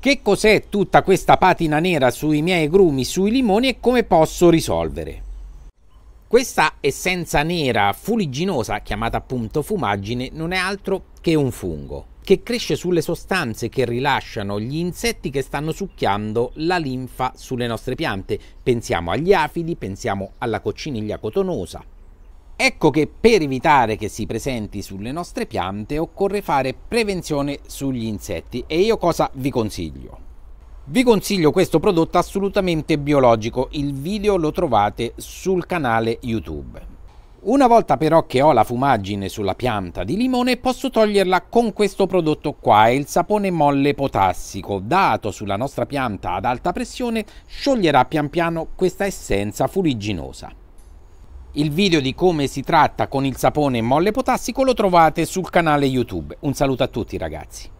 Che cos'è tutta questa patina nera sui miei grumi, sui limoni e come posso risolvere? Questa essenza nera fuligginosa, chiamata appunto fumaggine, non è altro che un fungo, che cresce sulle sostanze che rilasciano gli insetti che stanno succhiando la linfa sulle nostre piante. Pensiamo agli afidi, pensiamo alla cocciniglia cotonosa, Ecco che per evitare che si presenti sulle nostre piante occorre fare prevenzione sugli insetti e io cosa vi consiglio? Vi consiglio questo prodotto assolutamente biologico, il video lo trovate sul canale YouTube. Una volta però che ho la fumaggine sulla pianta di limone posso toglierla con questo prodotto qua, il sapone molle potassico, dato sulla nostra pianta ad alta pressione scioglierà pian piano questa essenza fuligginosa. Il video di come si tratta con il sapone molle potassico lo trovate sul canale YouTube. Un saluto a tutti ragazzi.